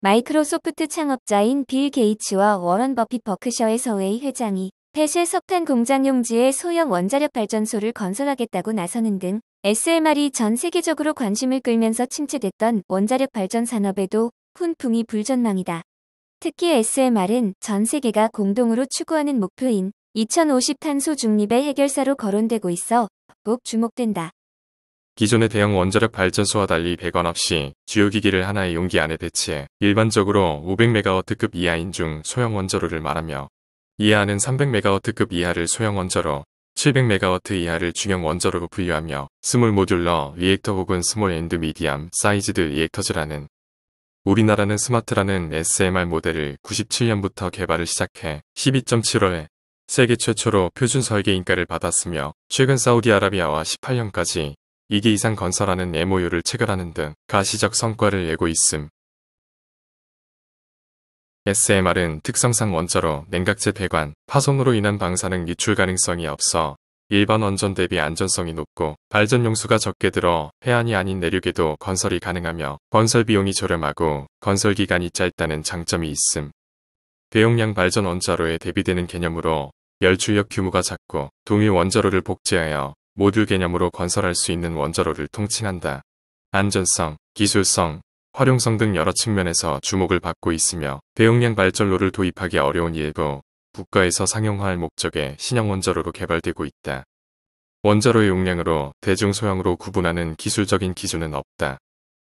마이크로소프트 창업자인 빌 게이츠와 워런 버핏 버크셔의 서웨이 회장이 폐쇄 석탄 공장 용지에 소형 원자력 발전소를 건설하겠다고 나서는 등 SMR이 전 세계적으로 관심을 끌면서 침체됐던 원자력 발전 산업에도 훈풍이 불전망이다. 특히 SMR은 전 세계가 공동으로 추구하는 목표인 2050 탄소 중립의 해결사로 거론되고 있어 더 주목된다. 기존의 대형 원자력 발전소와 달리 배관 없이 주요기기를 하나의 용기 안에 배치해 일반적으로 500메가와트급 이하인 중 소형 원자로를 말하며 이하는 300메가와트급 이하를 소형 원자로 700메가와트 이하를 중형 원자로로 분류하며 스몰 모듈러 리액터 혹은 스몰 앤드 미디엄 사이즈드 리액터즈라는 우리나라는 스마트라는 SMR 모델을 97년부터 개발을 시작해 12.7월에 세계 최초로 표준 설계 인가를 받았으며 최근 사우디아라비아와 18년까지 2기 이상 건설하는 MOU를 체결하는 등 가시적 성과를 내고 있음. SMR은 특성상 원자로 냉각제 배관, 파손으로 인한 방사능 유출 가능성이 없어 일반 원전 대비 안전성이 높고 발전 용수가 적게 들어 해안이 아닌 내륙에도 건설이 가능하며 건설 비용이 저렴하고 건설 기간이 짧다는 장점이 있음. 대용량 발전 원자로에 대비되는 개념으로 열출력 규모가 작고 동일 원자로를 복제하여 모듈 개념으로 건설할 수 있는 원자로를 통칭한다. 안전성, 기술성, 활용성 등 여러 측면에서 주목을 받고 있으며 대용량 발전로를 도입하기 어려운 일부 국가에서 상용화할 목적의 신형 원자로로 개발되고 있다. 원자로의 용량으로 대중 소형으로 구분하는 기술적인 기준은 없다.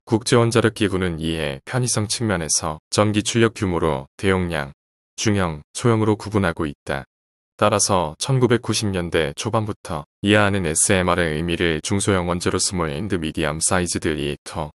국제원자력 기구는 이에 편의성 측면에서 전기 출력 규모로 대용량, 중형, 소형으로 구분하고 있다. 따라서 1990년대 초반부터 이하하는 SMR의 의미를 중소형 원재료 스몰 앤드 미디엄 사이즈들이터